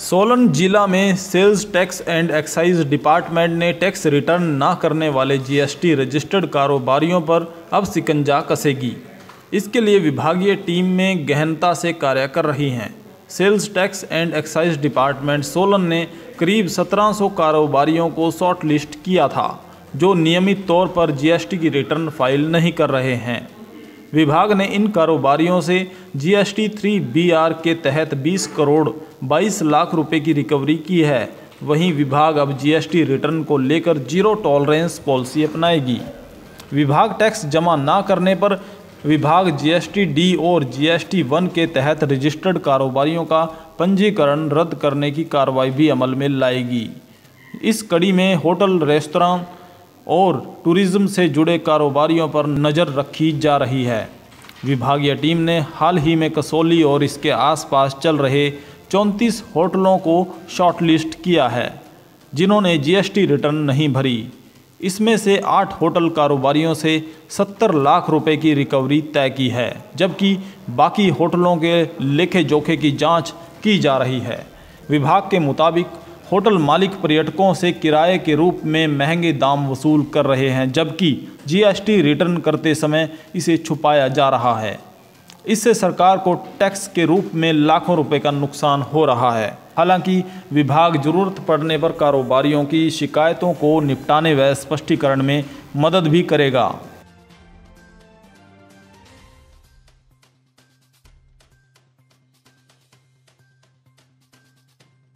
सोलन जिला में sales tax and excise department ने टैक्स रिटर्न ना करने वाले जीएसटी रजिस्टर्ड कारोबारियों पर अब सिकंजा कसेगी इसके लिए विभागीय टीम में गहनता से कार्य कर रही हैं sales tax and excise department Solan ने करीब 1700 कारोबारियों को शॉर्ट लिस्ट किया था जो नियमित तौर पर जीएसटी की रिटर्न फाइल नहीं कर रहे हैं विभाग ने इन कारोबारियों से जीएसटी थ्री बीआर के तहत 20 करोड़ 22 लाख रुपए की रिकवरी की है वहीं विभाग अब जीएसटी रिटर्न को लेकर जीरो टॉलरेंस पॉलिसी अपनाएगी विभाग टैक्स जमा ना करने पर विभाग जीएसटी डी और जीएसटी वन के तहत रजिस्टर्ड कारोबारियों का पंजीकरण रद्द करने की कार्रवाई भी अमल में लाएगी इस कड़ी में होटल रेस्तरा और टूरिज़्म से जुड़े कारोबारियों पर नज़र रखी जा रही है विभागीय टीम ने हाल ही में कसौली और इसके आसपास चल रहे चौंतीस होटलों को शॉर्टलिस्ट किया है जिन्होंने जीएसटी रिटर्न नहीं भरी इसमें से आठ होटल कारोबारियों से 70 लाख रुपए की रिकवरी तय की है जबकि बाकी होटलों के लेखे जोखे की जांच की जा रही है विभाग के मुताबिक होटल मालिक पर्यटकों से किराए के रूप में महंगे दाम वसूल कर रहे हैं जबकि जीएसटी रिटर्न करते समय इसे छुपाया जा रहा है इससे सरकार को टैक्स के रूप में लाखों रुपए का नुकसान हो रहा है हालांकि विभाग जरूरत पड़ने पर कारोबारियों की शिकायतों को निपटाने व स्पष्टीकरण में मदद भी करेगा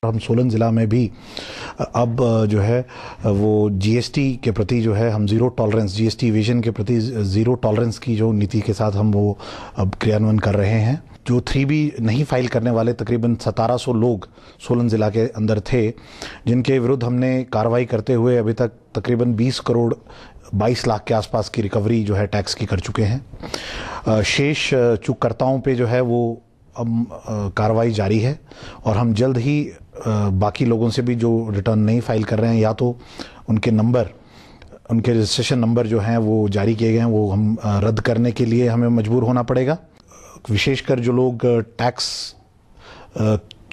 हम सोलन ज़िला में भी अब जो है वो जीएसटी के प्रति जो है हम ज़ीरो टॉलरेंस जीएसटी विजन के प्रति ज़ीरो टॉलरेंस की जो नीति के साथ हम वो अब क्रियान्वयन कर रहे हैं जो थ्री बी नहीं फाइल करने वाले तकरीबन सतारह सौ लोग सोलन ज़िला के अंदर थे जिनके विरुद्ध हमने कार्रवाई करते हुए अभी तक तकरीबन 20 करोड़ 22 लाख के आसपास की रिकवरी जो है टैक्स की कर चुके हैं शेष चूककर्ताओं पे जो है वो अब कार्रवाई जारी है और हम जल्द ही बाकी लोगों से भी जो रिटर्न नहीं फाइल कर रहे हैं या तो उनके नंबर उनके रजिस्ट्रेशन नंबर जो हैं वो जारी किए गए हैं वो हम रद्द करने के लिए हमें मजबूर होना पड़ेगा विशेषकर जो लोग टैक्स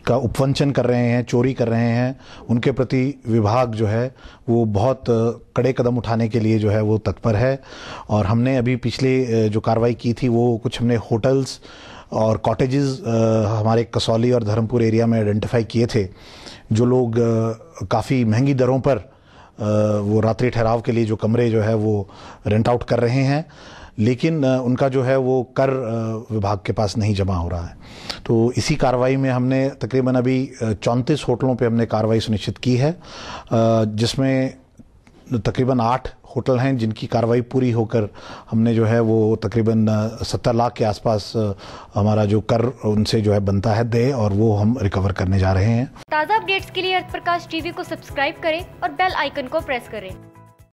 का उपवंचन कर रहे हैं चोरी कर रहे हैं उनके प्रति विभाग जो है वो बहुत कड़े कदम उठाने के लिए जो है वो तत्पर है और हमने अभी पिछले जो कार्रवाई की थी वो कुछ हमने होटल्स और कॉटेजेस हमारे कसौली और धर्मपुर एरिया में आइडेंटिफाई किए थे जो लोग काफ़ी महंगी दरों पर वो रात्रि ठहराव के लिए जो कमरे जो है वो रेंट आउट कर रहे हैं लेकिन उनका जो है वो कर विभाग के पास नहीं जमा हो रहा है तो इसी कार्रवाई में हमने तकरीबन अभी चौंतीस होटलों पे हमने कार्रवाई सुनिश्चित की है जिसमें तकरीबन आठ होटल हैं जिनकी कार्रवाई पूरी होकर हमने जो है वो तकरीबन सत्तर लाख के आसपास हमारा जो कर उनसे जो है बनता है दे और वो हम रिकवर करने जा रहे हैं ताज़ा अपडेट्स के लिए अर्थ प्रकाश टीवी को सब्सक्राइब करें और बेल आइकन को प्रेस करें